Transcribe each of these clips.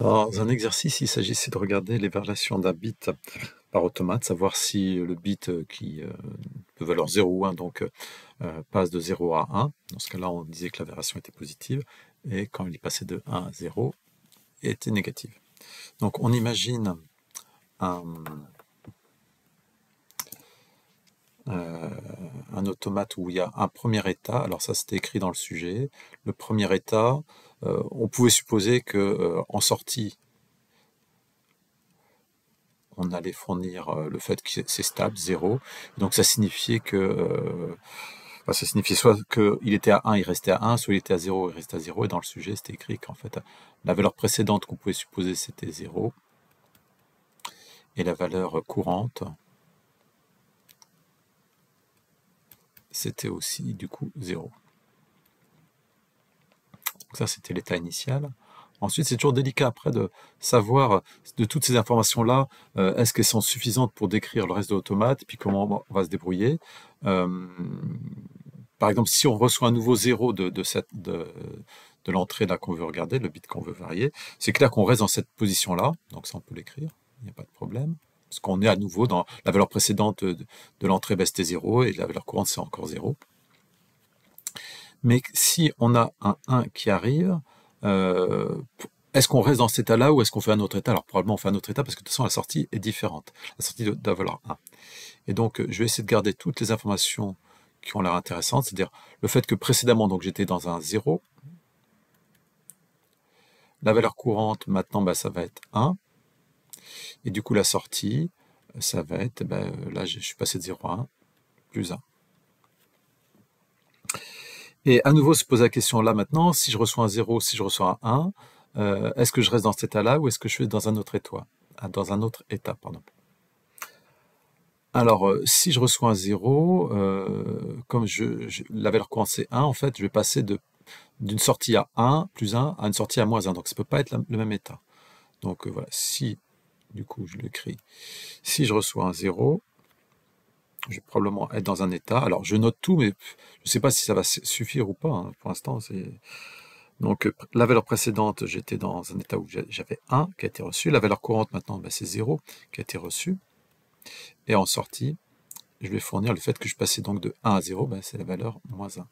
Dans un exercice, il s'agissait de regarder les variations d'un bit par automate, savoir si le bit euh, qui euh, de valeur 0 ou 1 donc, euh, passe de 0 à 1. Dans ce cas-là, on disait que la variation était positive, et quand il passait de 1 à 0, il était négative. Donc on imagine un, automate où il y a un premier état, alors ça c'était écrit dans le sujet, le premier état, euh, on pouvait supposer que euh, en sortie, on allait fournir euh, le fait que c'est stable, 0, donc ça signifiait que... ça signifiait soit qu'il était à 1, il restait à 1, soit il était à 0, il restait à 0. Et dans le sujet, c'était écrit qu'en fait, la valeur précédente qu'on pouvait supposer, c'était 0. Et la valeur courante, c'était aussi du coup 0. ça, c'était l'état initial. Ensuite, c'est toujours délicat après de savoir de toutes ces informations-là, euh, est-ce qu'elles sont suffisantes pour décrire le reste de l'automate, puis comment on va se débrouiller. Euh, par exemple, si on reçoit un nouveau 0 de, de l'entrée là qu'on veut regarder, le bit qu'on veut varier, c'est clair qu'on reste dans cette position-là, donc ça on peut l'écrire, il n'y a pas de problème parce qu'on est à nouveau dans la valeur précédente de, l'entrée baisse 0 et la valeur courante c'est encore 0. Mais si on a un 1 qui arrive, euh, est-ce qu'on reste dans cet état-là ou est-ce qu'on fait un autre état Alors probablement on fait un autre état parce que de toute façon la sortie est différente, la sortie de, la valeur 1. Et donc je vais essayer de garder toutes les informations qui ont l'air intéressantes, c'est-à-dire le fait que précédemment j'étais dans un 0, la valeur courante maintenant bah, ça va être 1, et du coup, la sortie, ça va être, ben, là, je suis passé de 0 à 1, plus 1. Et à nouveau, se pose la question là maintenant, si je reçois un 0, si je reçois un 1, euh, est-ce que je reste dans cet état-là ou est-ce que je suis dans un autre état ah, Dans un autre état, pardon. Alors, euh, si je reçois un 0, euh, comme je, l'avais coincé 1, en fait, je vais passer de d'une sortie à 1 plus 1 à une sortie à moins 1. Donc, ça ne peut pas être le même état. Donc, voilà, si du coup, je l'écris. Si je reçois un 0, je vais probablement être dans un état. Alors, je note tout, mais je ne sais pas si ça va suffire ou pas. Hein, pour l'instant, c'est... Donc, la valeur précédente, j'étais dans un état où j'avais 1 qui a été reçu. La valeur courante, maintenant, bah, c'est 0 qui a été reçu. Et en sortie, je vais fournir le fait que je passais donc de 1 à 0, bah, c'est la valeur moins 1.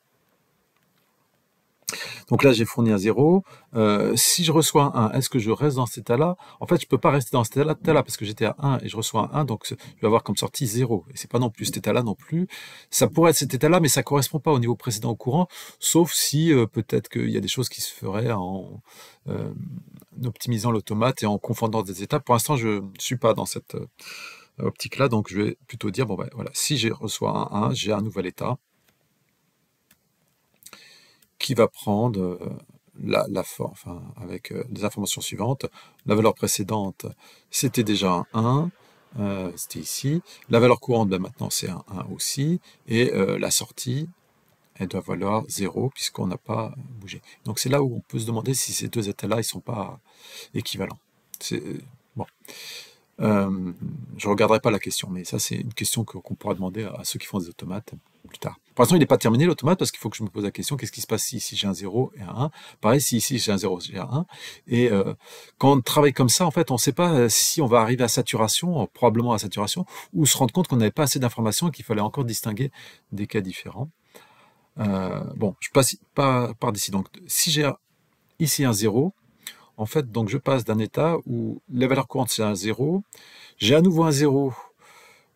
Donc là, j'ai fourni un zéro. Euh, si je reçois un 1, est-ce que je reste dans cet état-là En fait, je peux pas rester dans cet état-là parce que j'étais à 1 et je reçois un 1, donc je vais avoir comme sortie 0. Et c'est pas non plus cet état-là non plus. Ça pourrait être cet état-là, mais ça correspond pas au niveau précédent au courant, sauf si euh, peut-être qu'il y a des choses qui se feraient euh, en optimisant l'automate et en confondant des états. Pour l'instant, je suis pas dans cette optique-là, donc je vais plutôt dire, bon ben voilà, si je reçois un 1, j'ai un nouvel état va prendre euh, la, forme, enfin, avec euh, des informations suivantes. La valeur précédente, c'était déjà un 1, euh, c'était ici. La valeur courante, ben, maintenant, c'est un 1 aussi. Et la sortie, elle doit valoir 0 puisqu'on n'a pas bougé. Donc c'est là où on peut se demander si ces deux états-là, ils sont pas équivalents. Bon. je regarderai pas la question, mais ça c'est une question qu'on pourra demander à ceux qui font des automates plus tard. Pour l'instant, il n'est pas terminé l'automate parce qu'il faut que je me pose la question qu'est-ce qui se passe si ici j'ai un 0 et un 1 Pareil, si ici j'ai un 0, j'ai un 1. Et euh, quand on travaille comme ça, en fait, on ne sait pas euh, si on va arriver à saturation, euh, probablement à saturation, ou se rendre compte qu'on n'avait pas assez d'informations et qu'il fallait encore distinguer des cas différents. bon, je passe par, par d'ici. Donc, si j'ai ici un 0, en fait, donc je passe d'un état où la valeur courante c'est un 0, j'ai à nouveau un 0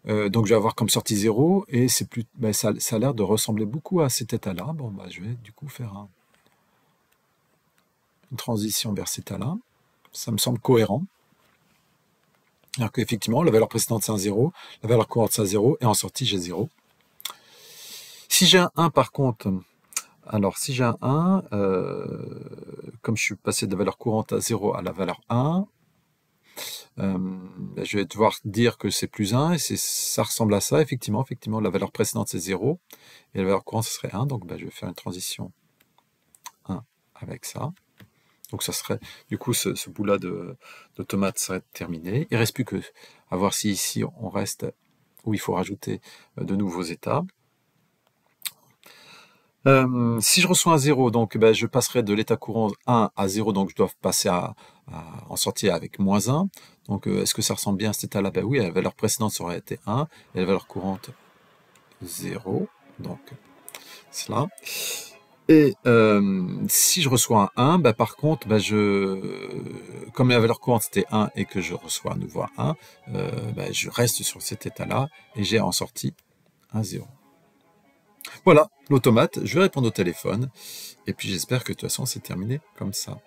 euh, donc je vais avoir comme sortie 0 et c'est bah, ça, a l'air de ressembler beaucoup à cet état-là. Bon, bah, je vais du coup faire une transition vers cet état-là. Ça me semble cohérent. Alors qu'effectivement, la valeur précédente c'est un 0, la valeur courante c'est un 0 et en sortie j'ai 0. Si j'ai un 1 par contre, alors si j'ai un 1, euh, comme je suis passé de la valeur courante à 0 à la valeur 1, euh, je vais devoir dire que c'est plus 1 et ça ressemble à ça, effectivement. Effectivement, la valeur précédente, c'est 0 et la valeur courante, ce serait 1. Donc, ben, je vais faire une transition 1 avec ça. Donc, ça serait, du coup, ce, bout-là de, tomate serait terminé. Il ne reste plus qu'à voir si ici, on reste où il faut rajouter euh, de nouveaux états. Euh, si je reçois un 0, donc eh ben, je passerai de l'état courant 1 à 0, donc je dois passer en sortie avec moins 1. Donc euh, est-ce que ça ressemble bien à cet état-là ben Oui, la valeur précédente aurait été 1, et la valeur courante 0, donc cela. Et euh, si je reçois un 1, ben, par contre, comme la valeur courante c'était 1 et que je reçois à nouveau un 1, je reste sur cet état-là et j'ai en sortie un 0. Voilà, l'automate, je vais répondre au téléphone. Et puis j'espère que de toute façon c'est terminé comme ça.